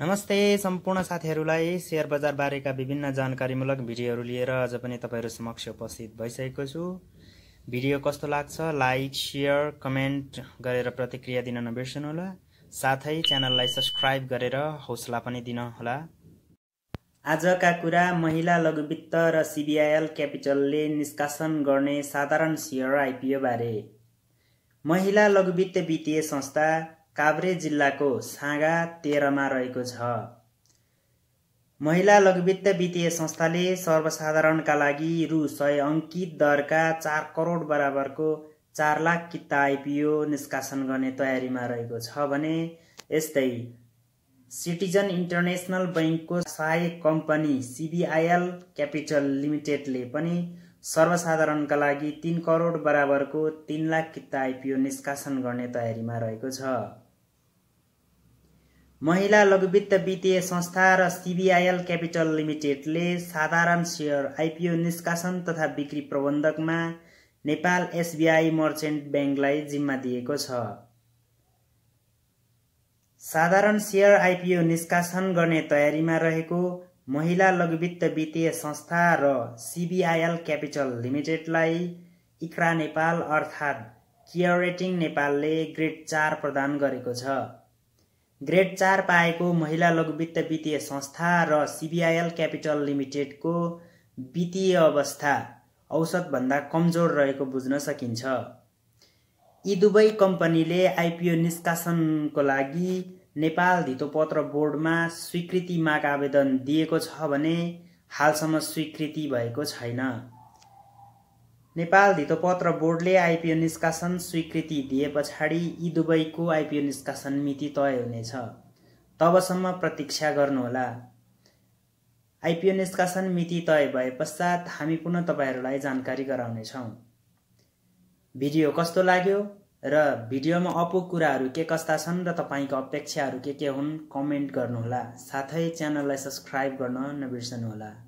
नमस्ते सम्पूर्ण साथीहरूलाई सेयर बजारबारेका विभिन्न जानकारीमूलक भिडियोहरू लिएर आज पनि तपाईँहरू समक्ष उपस्थित भइसकेको छु भिडियो कस्तो लाग्छ लाइक सेयर कमेन्ट गरेर प्रतिक्रिया दिन नबिर्सनुहोला साथै च्यानललाई सब्सक्राइब गरेर हौसला पनि दिनुहोला आजका कुरा महिला लघुवित्त र सिबिआइएल क्यापिटलले निष्कासन गर्ने साधारण सेयर आइपिओबारे महिला लघुवित्त वित्तीय संस्था काभ्रे जिल्लाको साँगा तेह्रमा रहेको छ महिला लघुवित्त वित्तीय संस्थाले सर्वसाधारणका लागि रु सय अङ्कित दरका चार करोड बराबरको चार लाख किता आइपिओ निष्कासन गर्ने तयारीमा रहेको छ भने यस्तै सिटिजन इन्टरनेसनल बैङ्कको सहायक कम्पनी सिबिआइएल क्यापिटल लिमिटेडले पनि सर्वसाधारणका लागि तिन करोड बराबरको तिन लाख किता आइपिओ निष्कासन गर्ने तयारीमा रहेको छ महिला लघुवित्त वित्तीय संस्था र सिबिआइएल क्यापिटल लिमिटेडले साधारण सेयर आइपिओ निष्कासन तथा बिक्री प्रबन्धकमा नेपाल एसबिआई मर्चेन्ट ब्याङ्कलाई जिम्मा दिएको छ साधारण सेयर आइपिओ निष्कासन गर्ने तयारीमा रहेको महिला लघुवित्त वित्तीय संस्था र सिबिआइएल क्यापिटल लिमिटेडलाई इक्रा नेपाल अर्थात् केयर नेपालले ग्रेड चार प्रदान गरेको छ ग्रेड चार पाएको महिला लघुवित्त वित्तीय संस्था र सिबिआइएल क्यापिटल लिमिटेडको वित्तीय अवस्था औसतभन्दा कमजोर रहेको बुझ्न सकिन्छ यी दुवै कम्पनीले आइपिओ निष्कासनको लागि नेपाल धितोपत्र बोर्डमा स्वीकृति माग आवेदन दिएको छ भने हालसम्म स्वीकृति भएको छैन नेपाल धितोपत्र बोर्डले आइपिओ निष्कासन स्वीकृति दिए पछाडि यी दुबईको आइपिओ निष्कासन मिति तय हुनेछ तबसम्म प्रतीक्षा गर्नुहोला आइपिओ निष्कासन मिति तय भए पश्चात हामी पुनः तपाईँहरूलाई जानकारी गराउनेछौँ भिडियो कस्तो लाग्यो र भिडियोमा अपुग कुराहरू के कस्ता छन् र तपाईँको अपेक्षाहरू के के हुन् कमेन्ट गर्नुहोला साथै च्यानललाई सब्सक्राइब गर्न नबिर्सनुहोला